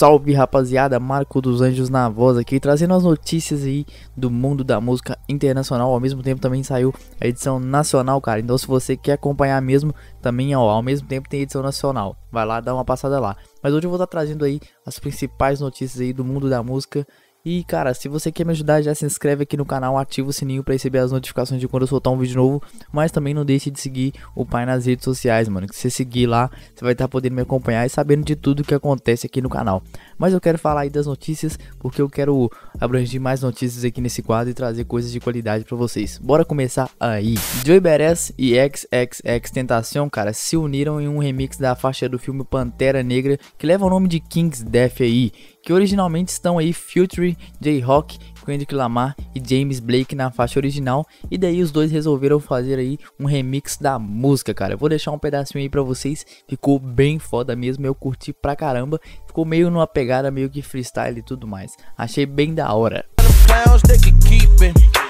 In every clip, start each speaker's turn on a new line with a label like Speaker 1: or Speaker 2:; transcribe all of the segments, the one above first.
Speaker 1: Salve rapaziada, Marco dos Anjos na voz aqui, trazendo as notícias aí do mundo da música internacional. Ao mesmo tempo também saiu a edição nacional, cara. Então se você quer acompanhar mesmo, também ó, ao mesmo tempo tem edição nacional. Vai lá, dar uma passada lá. Mas hoje eu vou estar tá trazendo aí as principais notícias aí do mundo da música internacional e cara, se você quer me ajudar, já se inscreve aqui no canal, ativa o sininho para receber as notificações de quando eu soltar um vídeo novo. Mas também não deixe de seguir o pai nas redes sociais, mano. Que se você seguir lá, você vai estar tá podendo me acompanhar e sabendo de tudo que acontece aqui no canal. Mas eu quero falar aí das notícias, porque eu quero abranger mais notícias aqui nesse quadro e trazer coisas de qualidade para vocês. Bora começar aí. Joey Beres e XXX Tentação, cara, se uniram em um remix da faixa do filme Pantera Negra, que leva o nome de King's Death aí que originalmente estão aí Future, J-Rock, Kendrick Lamar e James Blake na faixa original, e daí os dois resolveram fazer aí um remix da música, cara. Eu vou deixar um pedacinho aí para vocês, ficou bem foda mesmo, eu curti pra caramba, ficou meio numa pegada meio que freestyle e tudo mais. Achei bem da hora.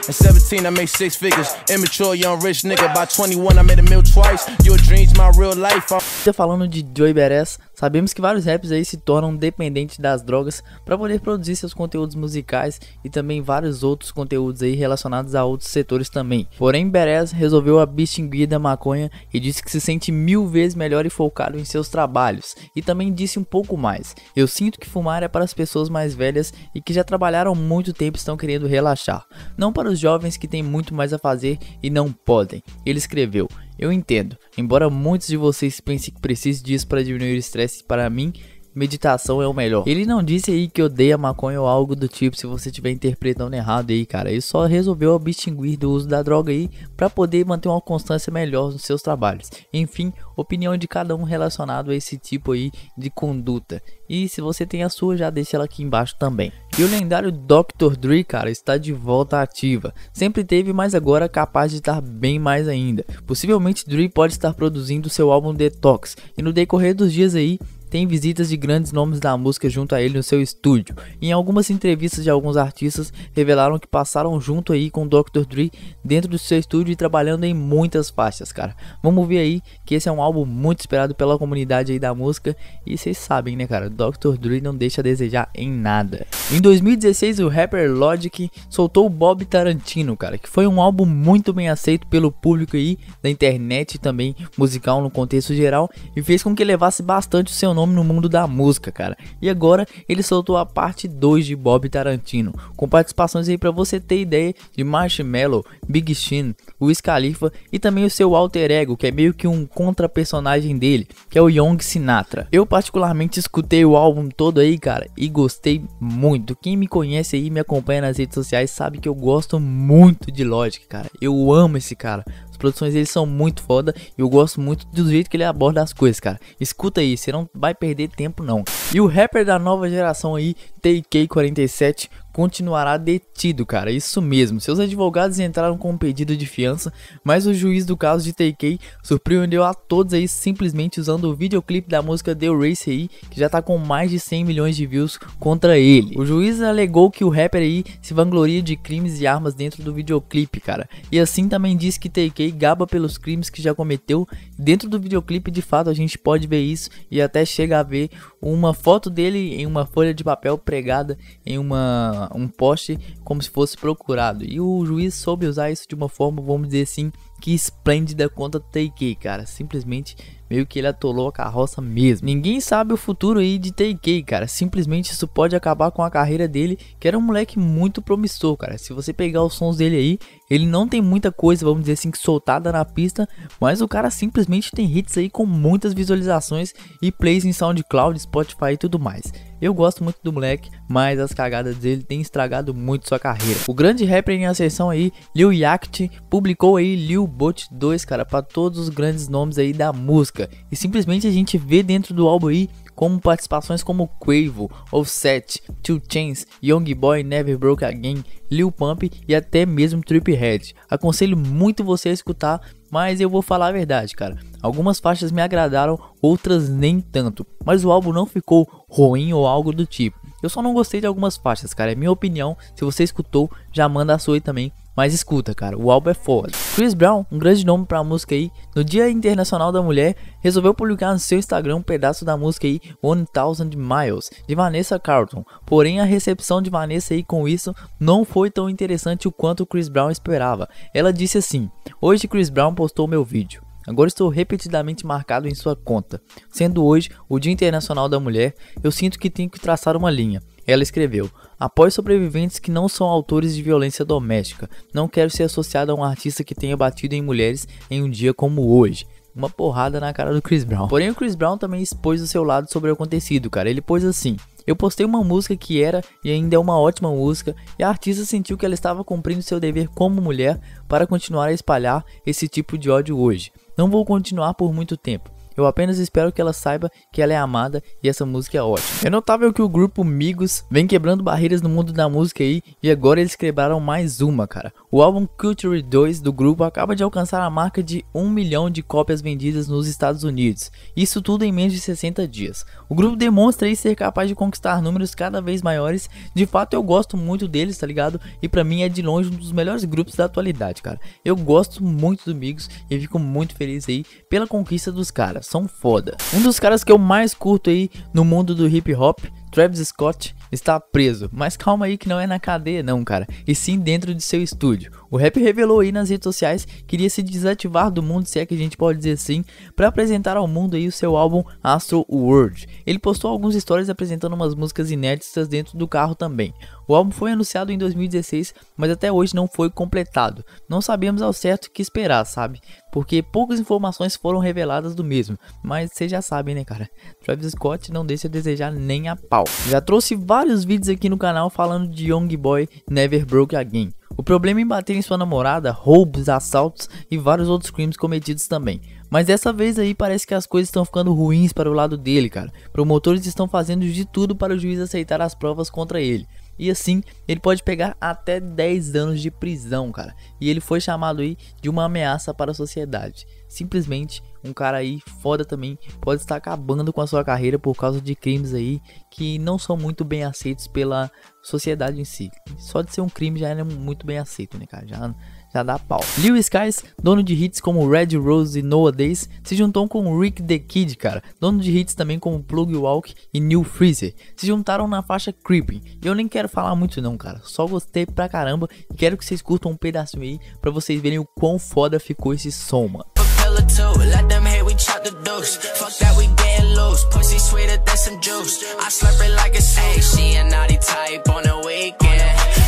Speaker 1: At 17, I made six figures. Immature, young, rich nigga. By 21, I made a meal twice. Your dreams, my real life. I'm Ainda falando de Joey Beres, sabemos que vários rappers aí se tornam dependentes das drogas para poder produzir seus conteúdos musicais e também vários outros conteúdos aí relacionados a outros setores também. Porém, Beres resolveu abstinguir da maconha e disse que se sente mil vezes melhor e focado em seus trabalhos. E também disse um pouco mais: Eu sinto que fumar é para as pessoas mais velhas e que já trabalharam muito tempo e estão querendo relaxar, não para os jovens que têm muito mais a fazer e não podem. Ele escreveu: eu entendo. Embora muitos de vocês pensem que preciso disso para diminuir o estresse, para mim, meditação é o melhor. Ele não disse aí que odeia maconha ou algo do tipo, se você tiver interpretando errado aí, cara. Ele só resolveu abstinguir do uso da droga aí para poder manter uma constância melhor nos seus trabalhos. Enfim, opinião de cada um relacionado a esse tipo aí de conduta. E se você tem a sua, já deixa ela aqui embaixo também. E o lendário Dr. Dre, cara, está de volta ativa. Sempre teve, mas agora é capaz de estar bem mais ainda. Possivelmente Dre pode estar produzindo seu álbum Detox, e no decorrer dos dias aí tem visitas de grandes nomes da música junto a ele no seu estúdio. Em algumas entrevistas de alguns artistas revelaram que passaram junto aí com o Dr. Dre dentro do seu estúdio e trabalhando em muitas faixas, cara. Vamos ver aí que esse é um álbum muito esperado pela comunidade aí da música e vocês sabem, né, cara, Dr. Dre não deixa a desejar em nada. Em 2016, o rapper Logic soltou o Bob Tarantino, cara, que foi um álbum muito bem aceito pelo público aí da internet e também musical no contexto geral e fez com que levasse bastante o seu nome no mundo da música, cara. E agora ele soltou a parte 2 de Bob Tarantino, com participações aí para você ter ideia de Marshmello, Big Shin, Wiz Khalifa e também o seu alter ego, que é meio que um contra-personagem dele, que é o Young Sinatra. Eu particularmente escutei o álbum todo aí, cara, e gostei muito. Quem me conhece aí, me acompanha nas redes sociais, sabe que eu gosto muito de Logic, cara. Eu amo esse cara produções eles são muito foda e eu gosto muito do jeito que ele aborda as coisas, cara. Escuta aí, você não vai perder tempo não. E o rapper da nova geração aí, TK47, continuará detido, cara. Isso mesmo. Seus advogados entraram com um pedido de fiança, mas o juiz do caso de TK surpreendeu a todos aí simplesmente usando o videoclipe da música The Race aí, que já tá com mais de 100 milhões de views contra ele. O juiz alegou que o rapper aí se vangloria de crimes e armas dentro do videoclipe, cara. E assim também diz que TK gaba pelos crimes que já cometeu dentro do videoclipe, de fato, a gente pode ver isso e até chega a ver uma foto dele em uma folha de papel pregada em uma, um poste, como se fosse procurado. E o juiz soube usar isso de uma forma, vamos dizer assim, que esplêndida conta TK, cara. Simplesmente meio que ele atolou a carroça mesmo. Ninguém sabe o futuro aí de TK, cara. Simplesmente isso pode acabar com a carreira dele, que era um moleque muito promissor, cara. Se você pegar os sons dele aí, ele não tem muita coisa, vamos dizer assim, soltada na pista, mas o cara simplesmente tem hits aí com muitas visualizações e plays em SoundCloud, Spotify e tudo mais. Eu gosto muito do moleque, mas as cagadas dele têm estragado muito sua carreira. O grande rapper em ascensão aí, Lil Yacht, publicou aí Lil Bot 2, cara, para todos os grandes nomes aí da música. E simplesmente a gente vê dentro do álbum aí como participações como Quavo, Offset, Two Chainz, Young Boy Never Broke Again, Lil Pump e até mesmo Trip Head. Aconselho muito você a escutar, mas eu vou falar a verdade, cara. Algumas faixas me agradaram, outras nem tanto, mas o álbum não ficou ruim ou algo do tipo. Eu só não gostei de algumas faixas, cara. É minha opinião. Se você escutou, já manda a sua aí também mas escuta, cara, o álbum é foda. Chris Brown, um grande nome pra música aí, no Dia Internacional da Mulher, resolveu publicar no seu Instagram um pedaço da música aí, One Thousand Miles, de Vanessa Carlton. Porém, a recepção de Vanessa aí com isso não foi tão interessante o quanto Chris Brown esperava. Ela disse assim: Hoje Chris Brown postou meu vídeo. Agora estou repetidamente marcado em sua conta. Sendo hoje o Dia Internacional da Mulher, eu sinto que tenho que traçar uma linha. Ela escreveu: Após sobreviventes que não são autores de violência doméstica, não quero ser associada a um artista que tenha batido em mulheres em um dia como hoje uma porrada na cara do Chris Brown. Porém, o Chris Brown também expôs o seu lado sobre o acontecido, cara. Ele pôs assim: Eu postei uma música que era e ainda é uma ótima música, e a artista sentiu que ela estava cumprindo seu dever como mulher para continuar a espalhar esse tipo de ódio hoje. Não vou continuar por muito tempo. Eu apenas espero que ela saiba que ela é amada e essa música é ótima. É notável que o grupo Migos vem quebrando barreiras no mundo da música aí e agora eles quebraram mais uma, cara. O álbum Culture 2 do grupo acaba de alcançar a marca de 1 milhão de cópias vendidas nos Estados Unidos, isso tudo em menos de 60 dias. O grupo demonstra aí ser capaz de conquistar números cada vez maiores, de fato eu gosto muito deles, tá ligado? E pra mim é de longe um dos melhores grupos da atualidade, cara. Eu gosto muito dos amigos e fico muito feliz aí pela conquista dos caras, são foda. Um dos caras que eu mais curto aí no mundo do hip hop, Travis Scott, está preso. Mas calma aí que não é na cadeia não, cara. E sim dentro de seu estúdio. O rap revelou aí nas redes sociais que iria se desativar do mundo, se é que a gente pode dizer assim, para apresentar ao mundo aí o seu álbum Astro World. Ele postou alguns stories apresentando umas músicas inéditas dentro do carro também. O álbum foi anunciado em 2016, mas até hoje não foi completado. Não sabemos ao certo o que esperar, sabe? Porque poucas informações foram reveladas do mesmo. Mas vocês já sabem, né, cara? Travis Scott não deixa a desejar nem a pau. Já trouxe vários vídeos aqui no canal falando de Young Boy Never Broke Again. O problema em bater em sua namorada, roubos, assaltos e vários outros crimes cometidos também. Mas dessa vez aí parece que as coisas estão ficando ruins para o lado dele, cara. Promotores estão fazendo de tudo para o juiz aceitar as provas contra ele. E assim, ele pode pegar até 10 anos de prisão, cara. E ele foi chamado aí de uma ameaça para a sociedade. Simplesmente um cara aí foda também pode estar acabando com a sua carreira por causa de crimes aí que não são muito bem aceitos pela sociedade em si. Só de ser um crime já é muito bem aceito, né, cara? Já já dá pau. Lewis Skies, dono de hits como Red Rose e Noah Days, se juntou com Rick the Kid, cara, dono de hits também como Plug Walk e New Freezer. Se juntaram na faixa Creeping. E eu nem quero falar muito não, cara. Só gostei pra caramba e quero que vocês curtam um pedacinho aí para vocês verem o quão foda ficou esse som, mano.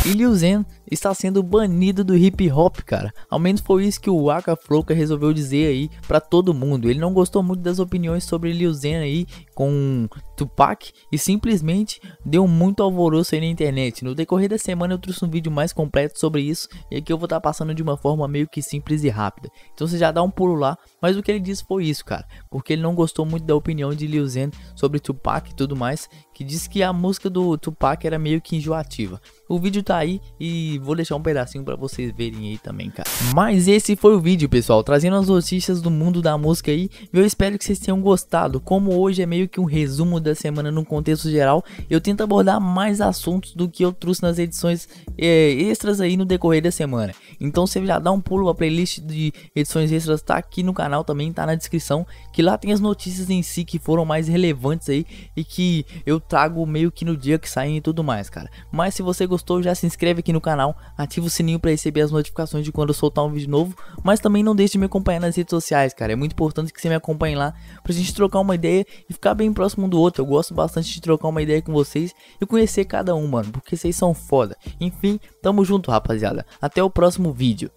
Speaker 1: E Liu Zen está sendo banido do hip hop, cara. Ao menos foi isso que o Waka Flocka resolveu dizer aí para todo mundo. Ele não gostou muito das opiniões sobre Liu Zen aí com Tupac e simplesmente deu muito alvoroço aí na internet. No decorrer da semana eu trouxe um vídeo mais completo sobre isso e aqui eu vou estar tá passando de uma forma meio que simples e rápida. Então você já dá um pulo lá, mas o que ele disse foi isso, cara, porque ele não gostou muito da opinião de Lil Zen sobre Tupac e tudo mais, que disse que a música do Tupac era meio que enjoativa. O vídeo tá aí e vou deixar um pedacinho para vocês verem aí também, cara. Mas esse foi o vídeo, pessoal, trazendo as notícias do mundo da música aí. Eu espero que vocês tenham gostado. Como hoje é meio que um resumo da da semana num contexto geral, eu tento abordar mais assuntos do que eu trouxe nas edições é, extras aí no decorrer da semana. Então você já dá um pulo, a playlist de edições extras tá aqui no canal também, tá na descrição, que lá tem as notícias em si que foram mais relevantes aí e que eu trago meio que no dia que saem e tudo mais, cara. Mas se você gostou, já se inscreve aqui no canal, ativa o sininho para receber as notificações de quando eu soltar um vídeo novo, mas também não deixe de me acompanhar nas redes sociais, cara. É muito importante que você me acompanhe lá pra gente trocar uma ideia e ficar bem próximo um do outro. Eu gosto bastante de trocar uma ideia com vocês e conhecer cada um, mano, porque vocês são foda. Enfim, tamo junto, rapaziada. Até o próximo vídeo.